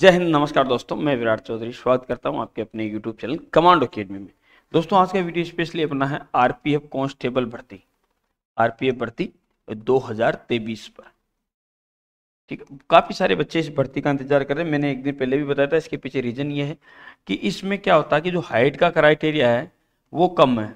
जय हिंद नमस्कार दोस्तों मैं विराट चौधरी स्वागत करता हूं आपके अपने यूट्यूब चैनल कमांडो अकेडमी में दोस्तों आज का वीडियो स्पेशली अपना है आरपीएफ कांस्टेबल भर्ती आरपीएफ भर्ती 2023 पर ठीक है काफ़ी सारे बच्चे इस भर्ती का इंतजार कर रहे हैं मैंने एक दिन पहले भी बताया था इसके पीछे रीज़न ये है कि इसमें क्या होता है कि जो हाइट का क्राइटेरिया है वो कम है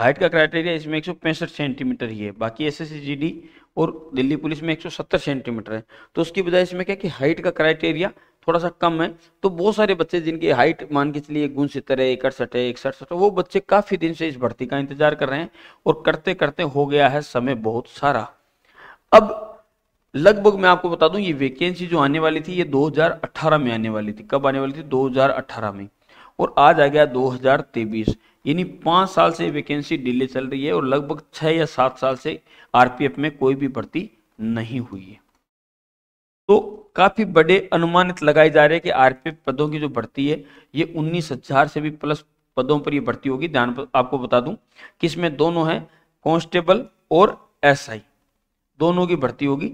हाइट का क्राइटेरिया इसमें एक सेंटीमीटर ही है बाकी एस एस और दिल्ली पुलिस में 170 सेंटीमीटर है तो उसकी बजाय इसमें क्या कि हाइट का क्राइटेरिया थोड़ा सा कम है तो बहुत सारे बच्चे जिनकी हाइट मान के चलिए गुण सितर है इकसठ है इकसठ वो बच्चे काफ़ी दिन से इस भर्ती का इंतजार कर रहे हैं और करते करते हो गया है समय बहुत सारा अब लगभग मैं आपको बता दूं ये वैकेंसी जो आने वाली थी ये 2018 में आने वाली थी कब आने वाली थी 2018 में और आज आ गया 2023 यानी पाँच साल से वैकेंसी डिले चल रही है और लगभग छः या सात साल से आरपीएफ में कोई भी भर्ती नहीं हुई है तो काफ़ी बड़े अनुमानित लगाए जा रहे हैं कि आरपीएफ पदों की जो भर्ती है ये उन्नीस हजार से भी प्लस पदों पर ये भर्ती होगी ध्यान आपको बता दूं कि इसमें दोनों हैं कॉन्स्टेबल और एस दोनों की भर्ती होगी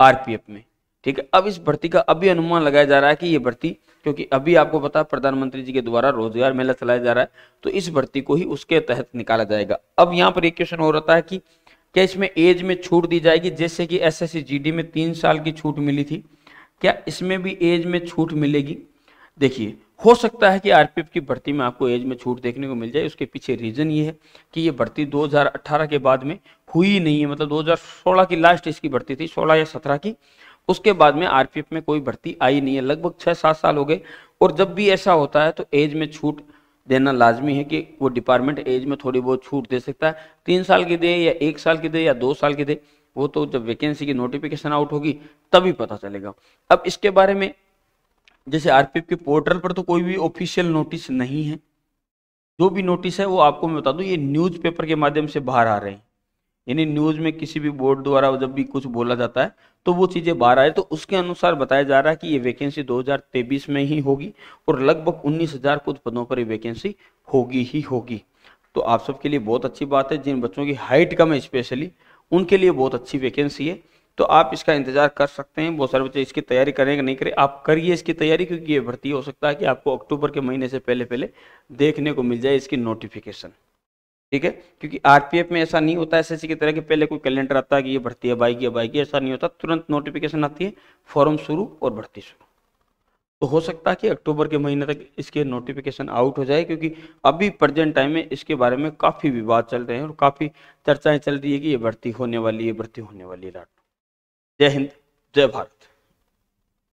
आरपीएफ में ठीक है अब इस भर्ती का अभी अनुमान लगाया जा रहा है कि ये भर्ती क्योंकि अभी आपको पता है प्रधानमंत्री जी के द्वारा रोजगार मेला चलाया जा रहा है तो इस भर्ती को ही उसके तहत निकाला जाएगा अब यहाँ पर एक क्वेश्चन हो रहा है कि क्या इसमें एज में छूट दी जाएगी जैसे कि एस एस में तीन साल की छूट मिली थी क्या इसमें भी एज में छूट मिलेगी देखिए हो सकता है कि आरपीएफ की भर्ती में आपको एज में छूट देखने को मिल जाए उसके पीछे रीज़न ये है कि ये भर्ती 2018 के बाद में हुई नहीं है मतलब 2016 की लास्ट इसकी भर्ती थी 16 या 17 की उसके बाद में आरपीएफ में कोई भर्ती आई नहीं है लगभग छः सात साल हो गए और जब भी ऐसा होता है तो एज में छूट देना लाजमी है कि वो डिपार्टमेंट एज में थोड़ी बहुत छूट दे सकता है तीन साल की दे या एक साल की दे या दो साल की दे वो तो जब वैकेंसी की नोटिफिकेशन आउट होगी तभी पता चलेगा अब इसके बारे में जैसे आरपीएफ के पोर्टल पर तो कोई भी ऑफिशियल नोटिस नहीं है जो भी नोटिस है वो आपको मैं बता दूं ये न्यूज़पेपर के माध्यम से बाहर आ रहे हैं यानी न्यूज में किसी भी बोर्ड द्वारा जब भी कुछ बोला जाता है तो वो चीजें बाहर आए तो उसके अनुसार बताया जा रहा है कि ये वैकेंसी 2023 में ही होगी और लगभग 19,000 कुछ पदों पर ये वैकेंसी होगी ही होगी तो आप सबके लिए बहुत अच्छी बात है जिन बच्चों की हाइट कम है स्पेशली उनके लिए बहुत अच्छी वैकेंसी है तो आप इसका इंतजार कर सकते हैं बहुत सारे बच्चे इसकी तैयारी करें कि नहीं करें आप करिए इसकी तैयारी क्योंकि ये भर्ती हो सकता है कि आपको अक्टूबर के महीने से पहले पहले देखने को मिल जाए इसकी नोटिफिकेशन ठीक है क्योंकि आरपीएफ में ऐसा नहीं होता एस की तरह कि पहले कोई कैलेंडर आता है कि ये भर्ती है बाई की बाई की ऐसा नहीं होता तुरंत नोटिफिकेशन आती है फॉर्म शुरू और भर्ती शुरू तो हो सकता है कि अक्टूबर के महीने तक इसके नोटिफिकेशन आउट हो जाए क्योंकि अभी प्रेजेंट टाइम में इसके बारे में काफ़ी विवाद चल रहे हैं और काफ़ी चर्चाएं चल रही है कि ये भर्ती होने वाली है भर्ती होने वाली है जय हिंद जय भारत